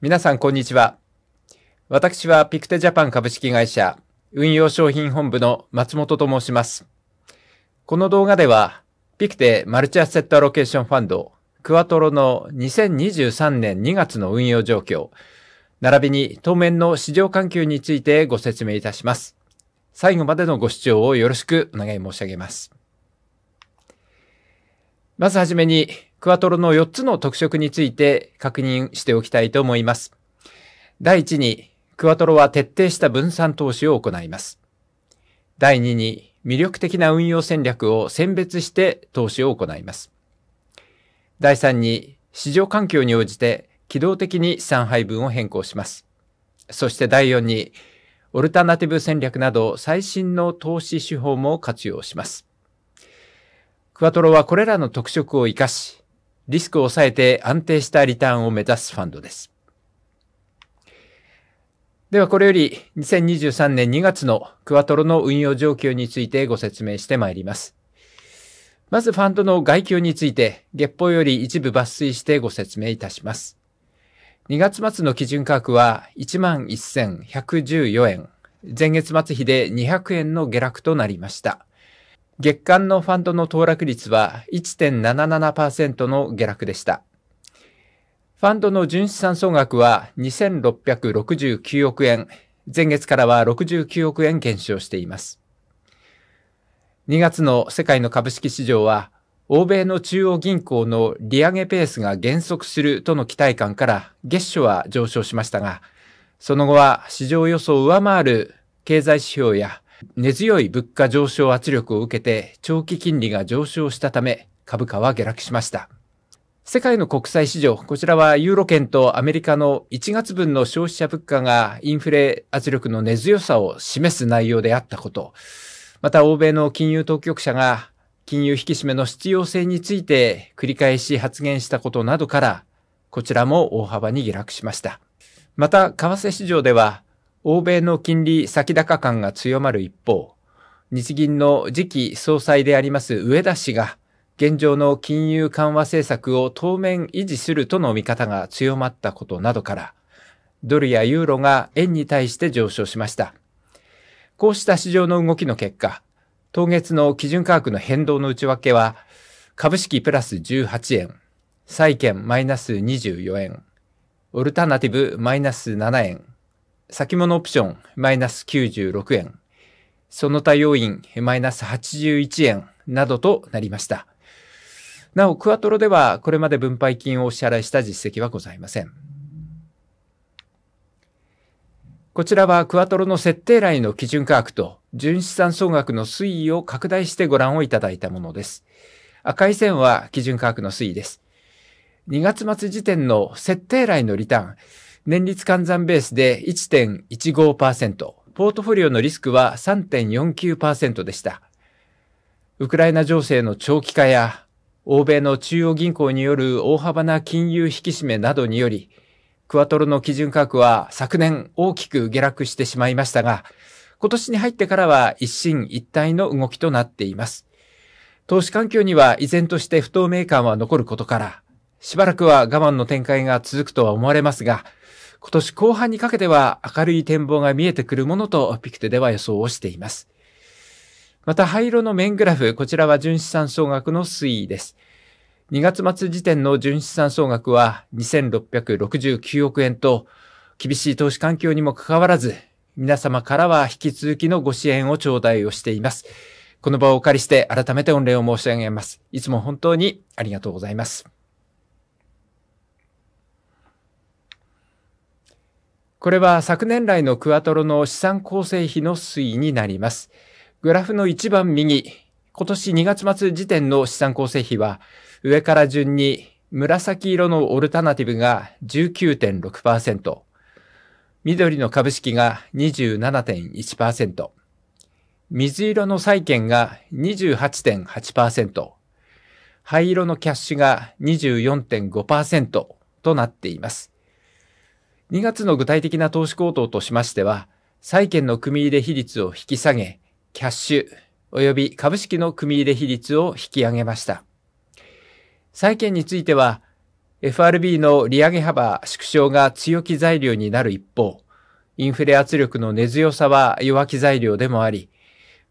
皆さん、こんにちは。私はピクテジャパン株式会社運用商品本部の松本と申します。この動画では、ピクテマルチアセットアロケーションファンド、クワトロの2023年2月の運用状況、並びに当面の市場環境についてご説明いたします。最後までのご視聴をよろしくお願い申し上げます。まずはじめに、クワトロの4つの特色について確認しておきたいと思います。第1に、クワトロは徹底した分散投資を行います。第2に、魅力的な運用戦略を選別して投資を行います。第3に、市場環境に応じて機動的に資産配分を変更します。そして第4に、オルタナティブ戦略など最新の投資手法も活用します。クワトロはこれらの特色を活かし、リスクを抑えて安定したリターンを目指すファンドです。ではこれより2023年2月のクワトロの運用状況についてご説明してまいります。まずファンドの外給について月報より一部抜粋してご説明いたします。2月末の基準価格は11,114円。前月末比で200円の下落となりました。月間のファンドの騰落率は1.77%の下落でした。ファンドの純資産総額は2669億円、前月からは69億円減少しています。2月の世界の株式市場は、欧米の中央銀行の利上げペースが減速するとの期待感から月初は上昇しましたが、その後は市場予想を上回る経済指標や根強い物価上昇圧力を受けて長期金利が上昇したため株価は下落しました。世界の国際市場、こちらはユーロ圏とアメリカの1月分の消費者物価がインフレ圧力の根強さを示す内容であったこと、また欧米の金融当局者が金融引き締めの必要性について繰り返し発言したことなどから、こちらも大幅に下落しました。また、為替市場では欧米の金利先高感が強まる一方、日銀の次期総裁であります上田氏が、現状の金融緩和政策を当面維持するとの見方が強まったことなどから、ドルやユーロが円に対して上昇しました。こうした市場の動きの結果、当月の基準価格の変動の内訳は、株式プラス18円、債券マイナス24円、オルタナティブマイナス7円、先物オプションマイナス96円、その他要因マイナス81円などとなりました。なお、クアトロではこれまで分配金をお支払いした実績はございません。こちらはクアトロの設定来の基準価格と純資産総額の推移を拡大してご覧をいただいたものです。赤い線は基準価格の推移です。2月末時点の設定来のリターン、年率換算ベースで1.15%、ポートフォリオのリスクは3.49%でした。ウクライナ情勢の長期化や、欧米の中央銀行による大幅な金融引き締めなどにより、クワトロの基準価格は昨年大きく下落してしまいましたが、今年に入ってからは一進一退の動きとなっています。投資環境には依然として不透明感は残ることから、しばらくは我慢の展開が続くとは思われますが、今年後半にかけては明るい展望が見えてくるものとピクテでは予想をしています。また灰色の面グラフ、こちらは純資産総額の推移です。2月末時点の純資産総額は2669億円と、厳しい投資環境にもかかわらず、皆様からは引き続きのご支援を頂戴をしています。この場をお借りして改めて御礼を申し上げます。いつも本当にありがとうございます。これは昨年来のクアトロの資産構成比の推移になります。グラフの一番右、今年2月末時点の資産構成比は、上から順に紫色のオルタナティブが19.6%、緑の株式が27.1%、水色の債券が28.8%、灰色のキャッシュが24.5%となっています。2月の具体的な投資行動としましては、債券の組入れ比率を引き下げ、キャッシュ及び株式の組入れ比率を引き上げました。債券については、FRB の利上げ幅縮小が強気材料になる一方、インフレ圧力の根強さは弱気材料でもあり、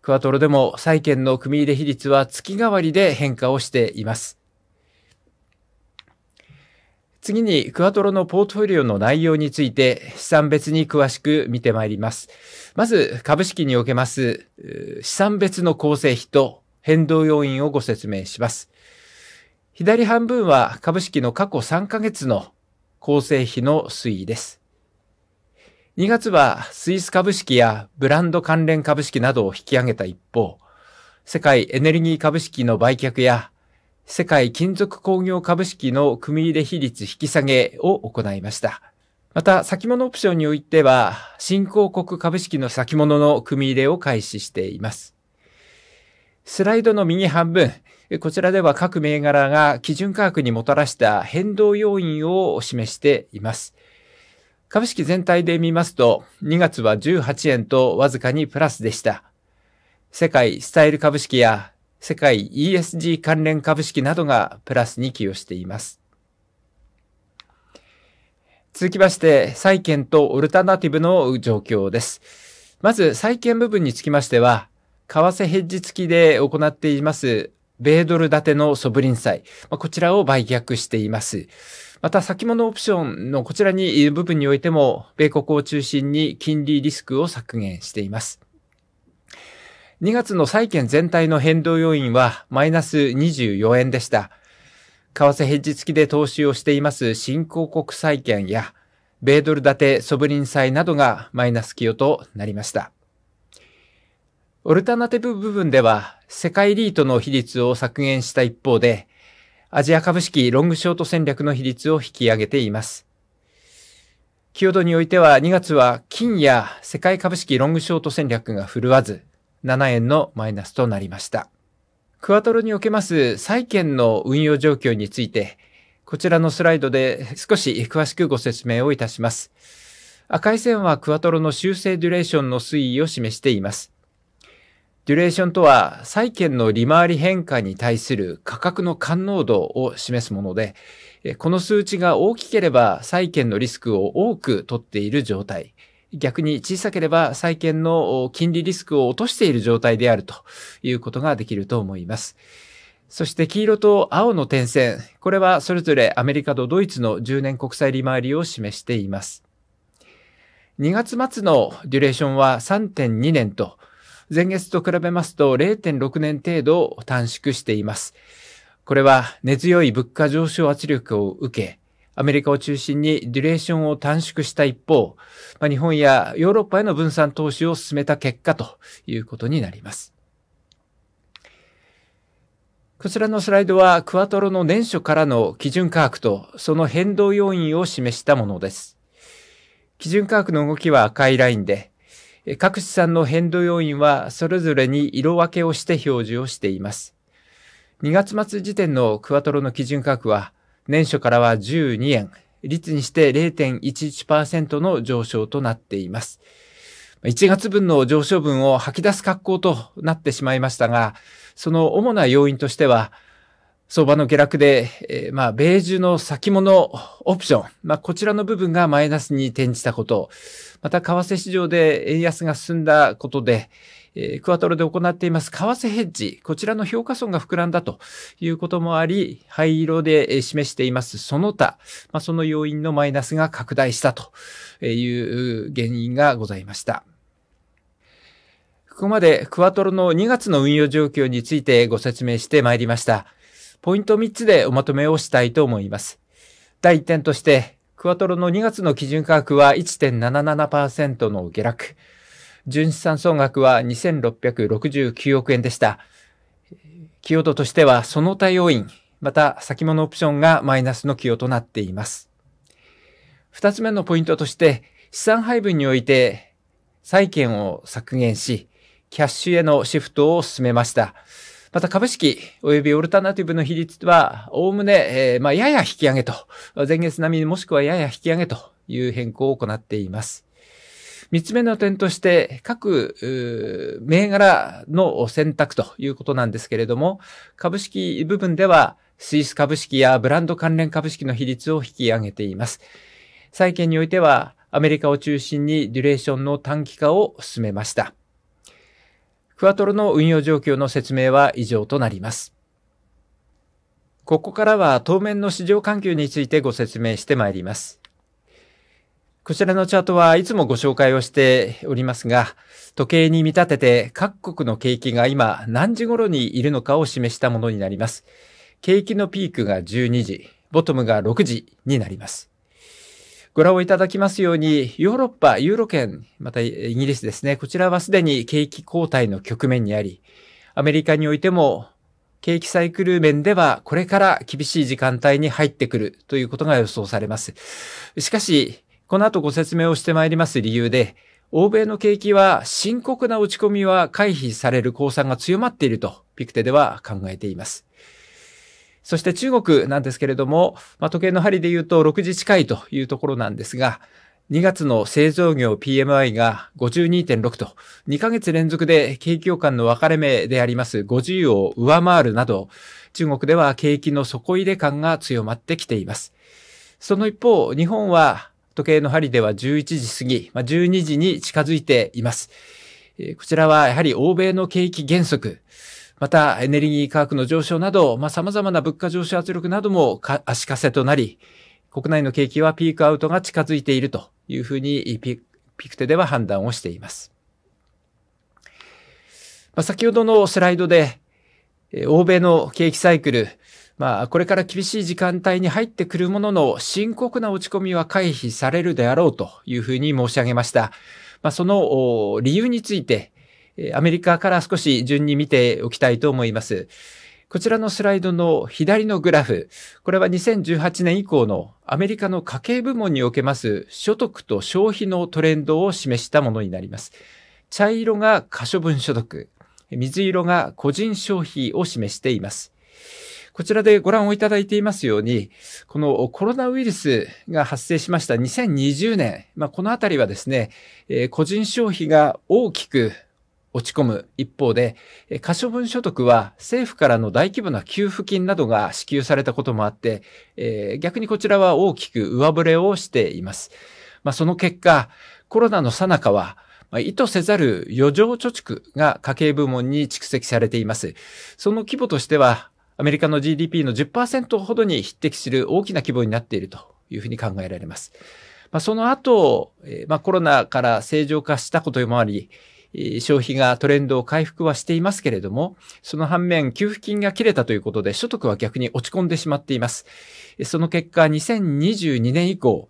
クワトロでも債券の組入れ比率は月替わりで変化をしています。次にクアトロのポートフォリオの内容について資産別に詳しく見てまいります。まず株式におけます資産別の構成比と変動要因をご説明します。左半分は株式の過去3ヶ月の構成比の推移です。2月はスイス株式やブランド関連株式などを引き上げた一方、世界エネルギー株式の売却や世界金属工業株式の組入れ比率引き下げを行いました。また、先物オプションにおいては、新興国株式の先物の組入れを開始しています。スライドの右半分、こちらでは各銘柄が基準価格にもたらした変動要因を示しています。株式全体で見ますと、2月は18円とわずかにプラスでした。世界スタイル株式や世界 ESG 関連株式などがプラスに寄与しています。続きまして、債券とオルタナティブの状況です。まず、債券部分につきましては、為替ヘッジ付きで行っています、米ドル建てのソブリン債。こちらを売却しています。また、先物オプションのこちらに部分においても、米国を中心に金利リスクを削減しています。2月の債券全体の変動要因はマイナス24円でした。為替ヘッジ付きで投資をしています新興国債券や、米ドル建てソブリン債などがマイナス寄与となりました。オルタナティブ部分では、世界リートの比率を削減した一方で、アジア株式ロングショート戦略の比率を引き上げています。寄与度においては2月は金や世界株式ロングショート戦略が振るわず、7円のマイナスとなりました。クアトロにおけます債券の運用状況について、こちらのスライドで少し詳しくご説明をいたします。赤い線はクアトロの修正デュレーションの推移を示しています。デュレーションとは、債券の利回り変化に対する価格の感濃度を示すもので、この数値が大きければ債券のリスクを多く取っている状態。逆に小さければ債券の金利リスクを落としている状態であるということができると思います。そして黄色と青の点線、これはそれぞれアメリカとドイツの10年国債利回りを示しています。2月末のデュレーションは3.2年と、前月と比べますと0.6年程度短縮しています。これは根強い物価上昇圧力を受け、アメリカを中心にデュレーションを短縮した一方、まあ、日本やヨーロッパへの分散投資を進めた結果ということになります。こちらのスライドはクワトロの年初からの基準価格とその変動要因を示したものです。基準価格の動きは赤いラインで、各資産の変動要因はそれぞれに色分けをして表示をしています。2月末時点のクワトロの基準価格は年初からは12円、率にして0.11%の上昇となっています。1月分の上昇分を吐き出す格好となってしまいましたが、その主な要因としては、相場の下落で、えー、まあ、米中の先物オプション、まあ、こちらの部分がマイナスに転じたこと、また為替市場で円安が進んだことで、えクワトロで行っています為替ヘッジ、こちらの評価損が膨らんだということもあり、灰色で示していますその他、まあ、その要因のマイナスが拡大したという原因がございました。ここまでクワトロの2月の運用状況についてご説明してまいりました。ポイント3つでおまとめをしたいと思います。第1点として、クワトロの2月の基準価格は1.77%の下落。純資産総額は2669億円でした。寄与度としてはその他要因、また先物オプションがマイナスの寄与となっています。二つ目のポイントとして、資産配分において債券を削減し、キャッシュへのシフトを進めました。また株式及びオルタナティブの比率は、おおむね、えー、まあ、やや引き上げと、前月並みもしくはやや引き上げという変更を行っています。三つ目の点として、各、銘柄の選択ということなんですけれども、株式部分では、スイス株式やブランド関連株式の比率を引き上げています。債券においては、アメリカを中心にデュレーションの短期化を進めました。クワトロの運用状況の説明は以上となります。ここからは当面の市場環境についてご説明してまいります。こちらのチャートはいつもご紹介をしておりますが、時計に見立てて各国の景気が今何時頃にいるのかを示したものになります。景気のピークが12時、ボトムが6時になります。ご覧をいただきますように、ヨーロッパ、ユーロ圏、またイギリスですね、こちらはすでに景気後退の局面にあり、アメリカにおいても景気サイクル面ではこれから厳しい時間帯に入ってくるということが予想されます。しかし、この後ご説明をしてまいります理由で、欧米の景気は深刻な落ち込みは回避される公算が強まっていると、ピクテでは考えています。そして中国なんですけれども、まあ、時計の針で言うと6時近いというところなんですが、2月の製造業 PMI が52.6と、2ヶ月連続で景況感の分かれ目であります50を上回るなど、中国では景気の底入れ感が強まってきています。その一方、日本は時計の針では11時過ぎ、まあ、12時に近づいています。こちらはやはり欧米の景気減速、またエネルギー価格の上昇など、まあ、様々な物価上昇圧力なども足かせとなり、国内の景気はピークアウトが近づいているというふうにピピクテでは判断をしています。まあ、先ほどのスライドで、欧米の景気サイクル、まあ、これから厳しい時間帯に入ってくるものの、深刻な落ち込みは回避されるであろうというふうに申し上げました。まあ、その理由について、アメリカから少し順に見ておきたいと思います。こちらのスライドの左のグラフ、これは2018年以降のアメリカの家計部門におけます所得と消費のトレンドを示したものになります。茶色が可処分所得、水色が個人消費を示しています。こちらでご覧をいただいていますように、このコロナウイルスが発生しました2020年、まあ、このあたりはですね、えー、個人消費が大きく落ち込む一方で、可処分所得は政府からの大規模な給付金などが支給されたこともあって、えー、逆にこちらは大きく上振れをしています。まあ、その結果、コロナの最中は、まあ、意図せざる余剰貯蓄が家計部門に蓄積されています。その規模としては、アメリカの GDP の10%ほどに匹敵する大きな規模になっているというふうに考えられます。まあ、その後、まあ、コロナから正常化したこともあり、消費がトレンドを回復はしていますけれども、その反面、給付金が切れたということで、所得は逆に落ち込んでしまっています。その結果、2022年以降、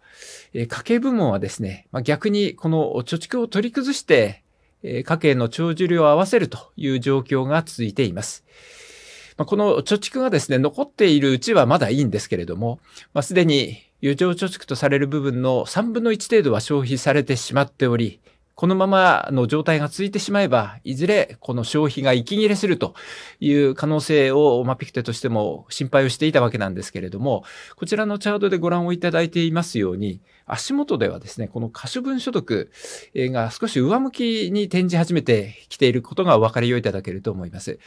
家計部門はですね、逆にこの貯蓄を取り崩して、家計の長寿量を合わせるという状況が続いています。まあ、この貯蓄がですね、残っているうちはまだいいんですけれども、まあ、すでに余剰貯蓄とされる部分の3分の1程度は消費されてしまっており、このままの状態が続いてしまえば、いずれこの消費が息切れするという可能性を、マピクテとしても心配をしていたわけなんですけれども、こちらのチャートでご覧をいただいていますように、足元ではですね、この可処分所得が少し上向きに転じ始めてきていることがお分かりをいただけると思います。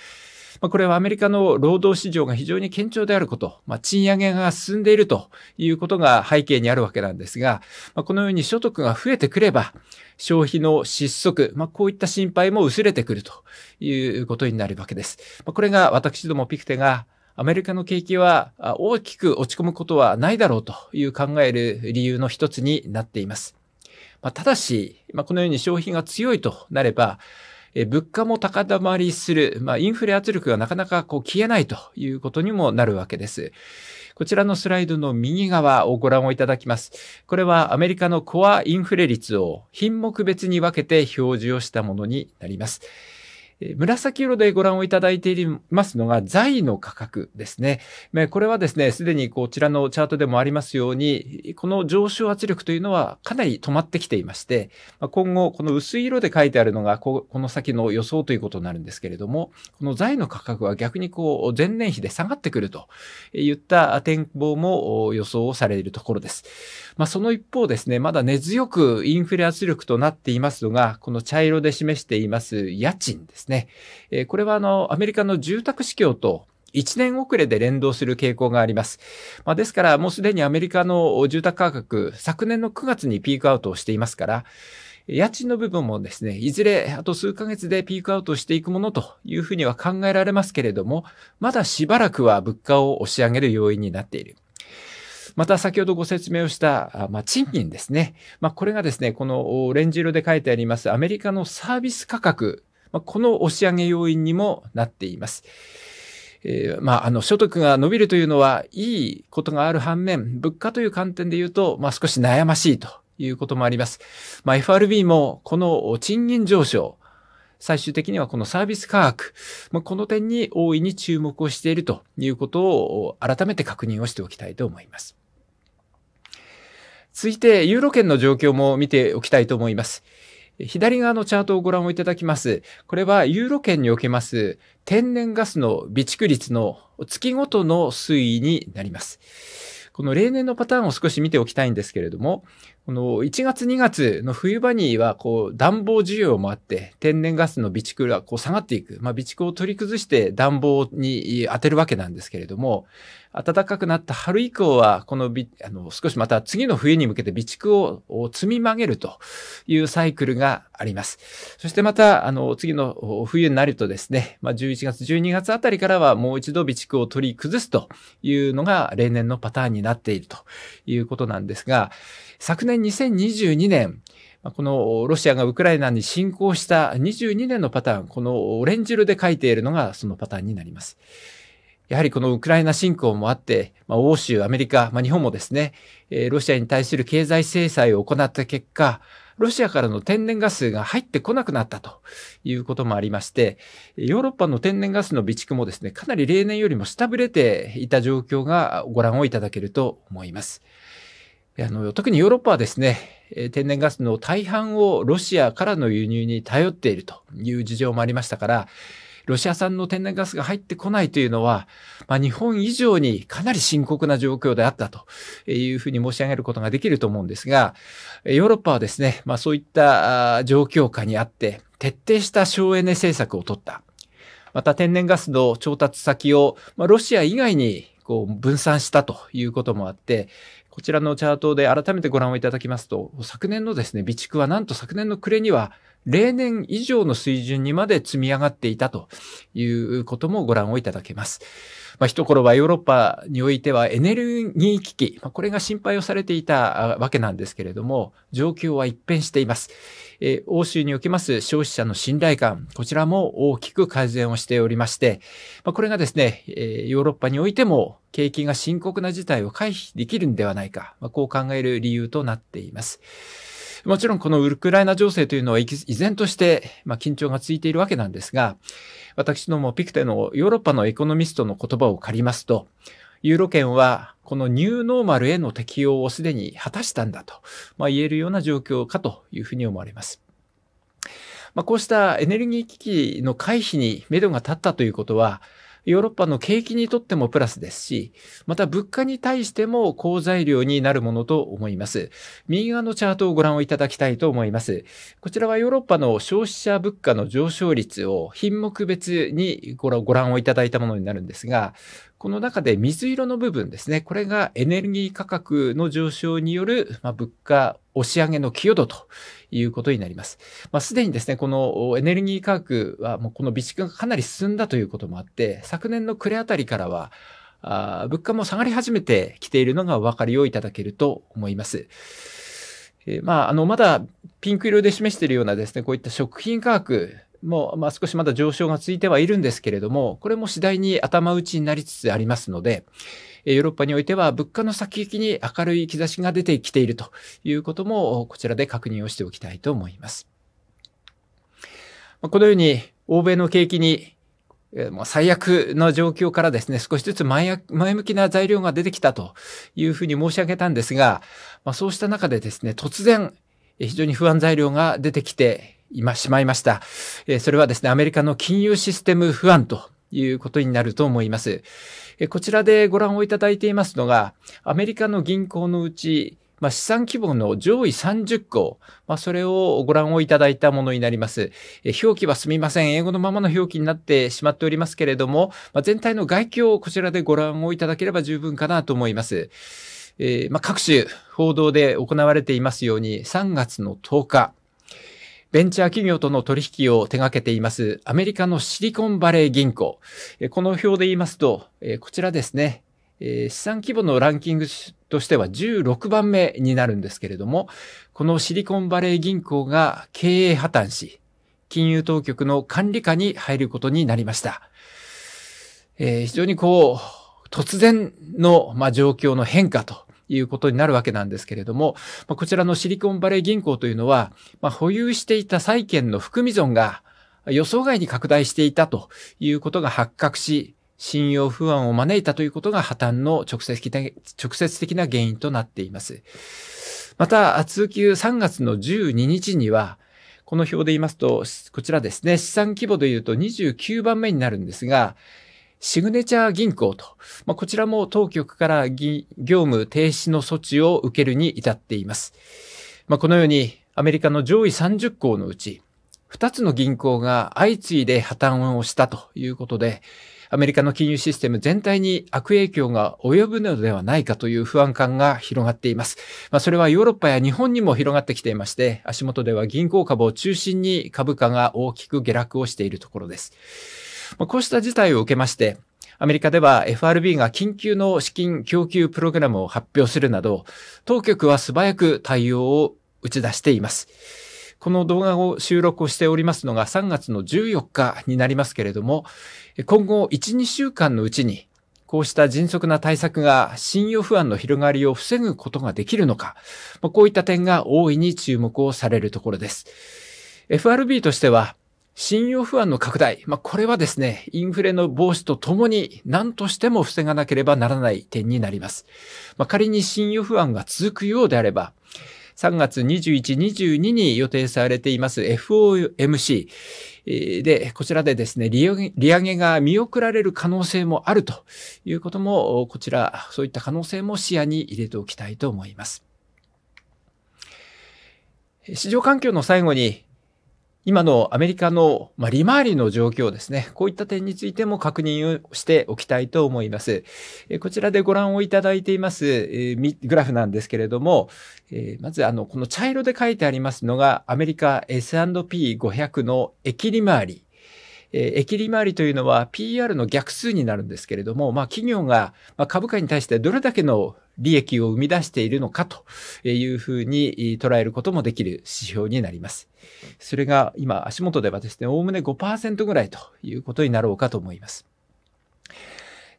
まあ、これはアメリカの労働市場が非常に堅調であること、まあ、賃上げが進んでいるということが背景にあるわけなんですが、まあ、このように所得が増えてくれば、消費の失速、まあ、こういった心配も薄れてくるということになるわけです。まあ、これが私どもピクテがアメリカの景気は大きく落ち込むことはないだろうという考える理由の一つになっています。まあ、ただし、まあ、このように消費が強いとなれば、え物価も高止まりする、まあ、インフレ圧力がなかなかこう消えないということにもなるわけです。こちらのスライドの右側をご覧をいただきます。これはアメリカのコアインフレ率を品目別に分けて表示をしたものになります。紫色でご覧をいただいていますのが財の価格ですね。これはですね、すでにこちらのチャートでもありますように、この上昇圧力というのはかなり止まってきていまして、今後この薄い色で書いてあるのがこの先の予想ということになるんですけれども、この財の価格は逆にこう前年比で下がってくるといった展望も予想をされるところです。まあ、その一方ですね、まだ根強くインフレ圧力となっていますのが、この茶色で示しています家賃ですね。ね。えこれはあの、アメリカの住宅市況と1年遅れで連動する傾向があります。まあ、ですから、もうすでにアメリカの住宅価格、昨年の9月にピークアウトをしていますから、家賃の部分もですね、いずれあと数ヶ月でピークアウトしていくものというふうには考えられますけれども、まだしばらくは物価を押し上げる要因になっている。また先ほどご説明をした、まあ、賃金ですね。まあ、これがですね、このオレンジ色で書いてありますアメリカのサービス価格まあ、この押し上げ要因にもなっています。えー、まあ、あの、所得が伸びるというのは、いいことがある反面、物価という観点で言うと、まあ、少し悩ましいということもあります。まあ、FRB も、この賃金上昇、最終的にはこのサービス価格、まあ、この点に大いに注目をしているということを改めて確認をしておきたいと思います。続いて、ユーロ圏の状況も見ておきたいと思います。左側のチャートをご覧をいただきます。これはユーロ圏におけます天然ガスの備蓄率の月ごとの推移になります。この例年のパターンを少し見ておきたいんですけれども、この1月2月の冬場にはこう暖房需要もあって天然ガスの備蓄がこう下がっていく。まあ備蓄を取り崩して暖房に当てるわけなんですけれども、暖かくなった春以降は、このあの少しまた次の冬に向けて備蓄を積み曲げるというサイクルがあります。そしてまた、あの、次の冬になるとですね、まあ、11月、12月あたりからはもう一度備蓄を取り崩すというのが例年のパターンになっているということなんですが、昨年2022年、このロシアがウクライナに侵攻した22年のパターン、このオレンジ色で書いているのがそのパターンになります。やはりこのウクライナ侵攻もあって、まあ、欧州、アメリカ、まあ、日本もですね、えー、ロシアに対する経済制裁を行った結果、ロシアからの天然ガスが入ってこなくなったということもありまして、ヨーロッパの天然ガスの備蓄もですね、かなり例年よりも下振れていた状況がご覧をいただけると思います。あの特にヨーロッパはですね、天然ガスの大半をロシアからの輸入に頼っているという事情もありましたから、ロシア産の天然ガスが入ってこないというのは、まあ、日本以上にかなり深刻な状況であったというふうに申し上げることができると思うんですが、ヨーロッパはですね、まあ、そういった状況下にあって、徹底した省エネ政策を取った。また天然ガスの調達先を、まあ、ロシア以外にこう分散したということもあって、こちらのチャートで改めてご覧をいただきますと、昨年のですね、備蓄はなんと昨年の暮れには例年以上の水準にまで積み上がっていたということもご覧をいただけます。まあ、一頃はヨーロッパにおいてはエネルギー危機、まあ、これが心配をされていたわけなんですけれども、状況は一変しています。えー、欧州におきます消費者の信頼感、こちらも大きく改善をしておりまして、まあ、これがですね、えー、ヨーロッパにおいても景気が深刻な事態を回避できるんではないか、まあ、こう考える理由となっています。もちろんこのウクライナ情勢というのは依然として、まあ、緊張が続いているわけなんですが、私どもピクテのヨーロッパのエコノミストの言葉を借りますと、ユーロ圏はこのニューノーマルへの適用をすでに果たしたんだと、まあ、言えるような状況かというふうに思われます。まあ、こうしたエネルギー危機の回避に目処が立ったということは、ヨーロッパの景気にとってもプラスですし、また物価に対しても好材料になるものと思います。右側のチャートをご覧をいただきたいと思います。こちらはヨーロッパの消費者物価の上昇率を品目別にご覧をいただいたものになるんですが、この中で水色の部分ですね。これがエネルギー価格の上昇による、まあ、物価押し上げの寄与度ということになります。まあ、すでにですね、このエネルギー価格はもうこの備蓄がかなり進んだということもあって、昨年の暮れあたりからは、あ物価も下がり始めてきているのがお分かりをいただけると思います。えー、まあ、あの、まだピンク色で示しているようなですね、こういった食品価格、もう、まあ、少しまだ上昇がついてはいるんですけれども、これも次第に頭打ちになりつつありますので、ヨーロッパにおいては物価の先行きに明るい兆しが出てきているということも、こちらで確認をしておきたいと思います。このように、欧米の景気にもう最悪の状況からですね、少しずつ前向きな材料が出てきたというふうに申し上げたんですが、まあ、そうした中でですね、突然、非常に不安材料が出てきて今しまいました。えそれはですね、アメリカの金融システム不安ということになると思います。えこちらでご覧をいただいていますのが、アメリカの銀行のうち、まあ、資産規模の上位30個、まあ、それをご覧をいただいたものになります。え表記はすみません。英語のままの表記になってしまっておりますけれども、まあ、全体の概況をこちらでご覧をいただければ十分かなと思います。えー、ま各種報道で行われていますように、3月の10日、ベンチャー企業との取引を手掛けています、アメリカのシリコンバレー銀行。この表で言いますと、こちらですね、資産規模のランキングとしては16番目になるんですけれども、このシリコンバレー銀行が経営破綻し、金融当局の管理下に入ることになりました。えー、非常にこう、突然の、まあ、状況の変化ということになるわけなんですけれども、まあ、こちらのシリコンバレー銀行というのは、まあ、保有していた債券の含み損が予想外に拡大していたということが発覚し、信用不安を招いたということが破綻の直接的な直接的な原因となっています。また、通級3月の12日には、この表で言いますと、こちらですね、資産規模で言うと29番目になるんですが、シグネチャー銀行と、まあ、こちらも当局から業務停止の措置を受けるに至っています。まあ、このようにアメリカの上位30校のうち、2つの銀行が相次いで破綻をしたということで、アメリカの金融システム全体に悪影響が及ぶのではないかという不安感が広がっています。まあ、それはヨーロッパや日本にも広がってきていまして、足元では銀行株を中心に株価が大きく下落をしているところです。まあ、こうした事態を受けまして、アメリカでは FRB が緊急の資金供給プログラムを発表するなど、当局は素早く対応を打ち出しています。この動画を収録をしておりますのが3月の14日になりますけれども、今後1、2週間のうちに、こうした迅速な対策が信用不安の広がりを防ぐことができるのか、こういった点が大いに注目をされるところです。FRB としては、信用不安の拡大。まあ、これはですね、インフレの防止とともに何としても防がなければならない点になります。まあ、仮に信用不安が続くようであれば、3月21、22に予定されています FOMC で、こちらでですね、利上げが見送られる可能性もあるということも、こちら、そういった可能性も視野に入れておきたいと思います。市場環境の最後に今のアメリカの、まあ、利回りの状況ですね。こういった点についても確認をしておきたいと思います。えこちらでご覧をいただいています、えグラフなんですけれども、えまずあの、この茶色で書いてありますのが、アメリカ S&P500 の駅利回り。え駅利回りというのは PR の逆数になるんですけれども、まあ、企業が株価に対してどれだけの利益を生み出しているのかというふうに捉えることもできる指標になります。それが今、足元ではですね、おおむね5%ぐらいということになろうかと思います。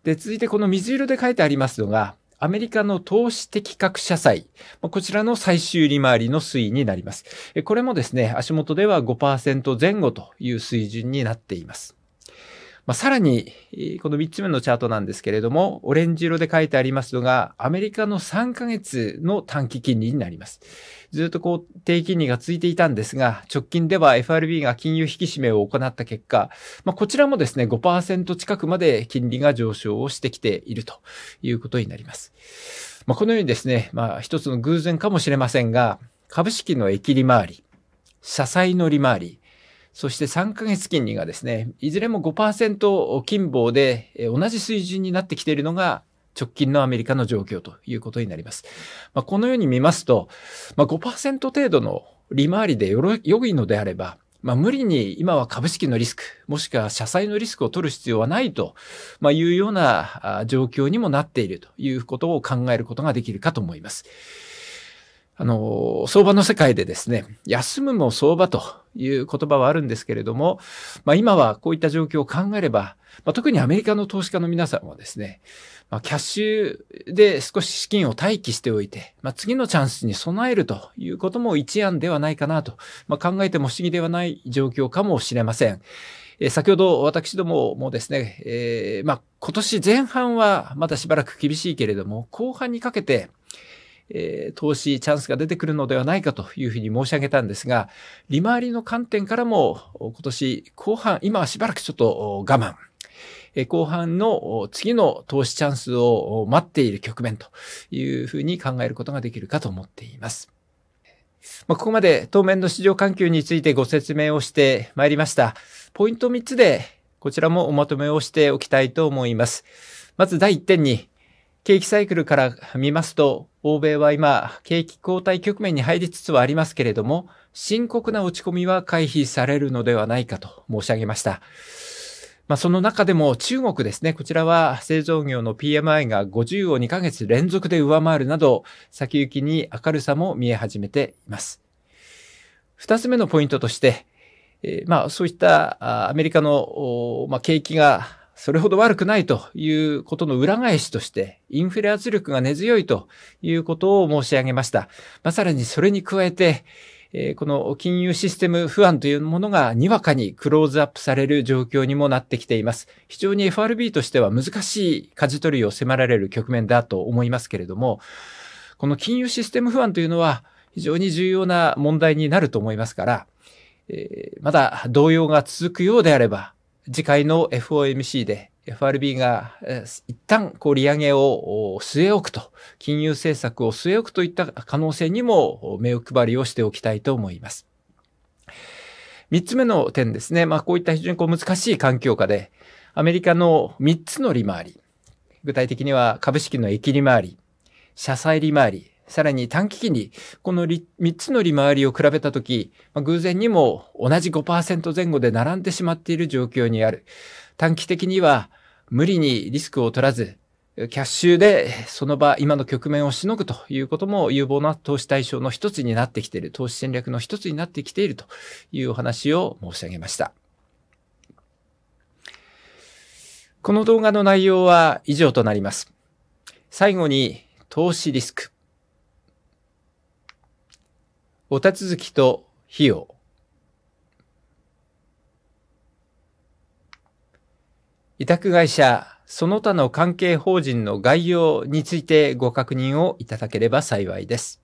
で、続いてこの水色で書いてありますのが、アメリカの投資的格社債。こちらの最終利回りの推移になります。これもですね、足元では5%前後という水準になっています。まあ、さらに、この3つ目のチャートなんですけれども、オレンジ色で書いてありますのが、アメリカの3ヶ月の短期金利になります。ずっとこう、低金利が続いていたんですが、直近では FRB が金融引き締めを行った結果、まあ、こちらもですね、5%近くまで金利が上昇をしてきているということになります。まあ、このようにですね、まあ、一つの偶然かもしれませんが、株式の駅利回り、社債の利回り、そして3ヶ月金利がですね、いずれも5%近傍で同じ水準になってきているのが直近のアメリカの状況ということになります。まあ、このように見ますと、まあ、5%程度の利回りでよ良いのであれば、まあ、無理に今は株式のリスク、もしくは社債のリスクを取る必要はないと、まあ、いうような状況にもなっているということを考えることができるかと思います。あの、相場の世界でですね、休むも相場という言葉はあるんですけれども、まあ、今はこういった状況を考えれば、まあ、特にアメリカの投資家の皆さんはですね、まあ、キャッシュで少し資金を待機しておいて、まあ、次のチャンスに備えるということも一案ではないかなと、まあ、考えても不思議ではない状況かもしれません。え先ほど私どももですね、えー、まあ、今年前半はまだしばらく厳しいけれども、後半にかけて、えー、投資チャンスが出てくるのではないかというふうに申し上げたんですが、利回りの観点からも今年後半、今はしばらくちょっと我慢。後半の次の投資チャンスを待っている局面というふうに考えることができるかと思っています。まあ、ここまで当面の市場環境についてご説明をしてまいりました。ポイント3つでこちらもおまとめをしておきたいと思います。まず第1点に景気サイクルから見ますと、欧米は今、景気後退局面に入りつつはありますけれども、深刻な落ち込みは回避されるのではないかと申し上げました。まあ、その中でも中国ですね、こちらは製造業の PMI が50を2ヶ月連続で上回るなど、先行きに明るさも見え始めています。二つ目のポイントとして、えー、まあそういったアメリカの、まあ、景気がそれほど悪くないということの裏返しとして、インフレ圧力が根強いということを申し上げました。まあ、さらにそれに加えて、えー、この金融システム不安というものがにわかにクローズアップされる状況にもなってきています。非常に FRB としては難しい舵取りを迫られる局面だと思いますけれども、この金融システム不安というのは非常に重要な問題になると思いますから、えー、まだ動揺が続くようであれば、次回の FOMC で FRB が一旦こう利上げを据え置くと、金融政策を据え置くといった可能性にも目を配りをしておきたいと思います。三つ目の点ですね。まあこういった非常にこう難しい環境下で、アメリカの三つの利回り、具体的には株式の益利回り、社債利回り、さらに短期期に、この3つの利回りを比べたとき、まあ、偶然にも同じ5%前後で並んでしまっている状況にある。短期的には、無理にリスクを取らず、キャッシュでその場、今の局面をしのぐということも有望な投資対象の一つになってきている、投資戦略の一つになってきているというお話を申し上げました。この動画の内容は以上となります。最後に投資リスク。お手続きと費用委託会社その他の関係法人の概要についてご確認をいただければ幸いです。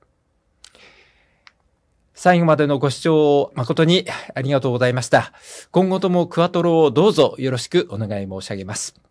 最後までのご視聴を誠にありがとうございました。今後ともクワトロをどうぞよろしくお願い申し上げます。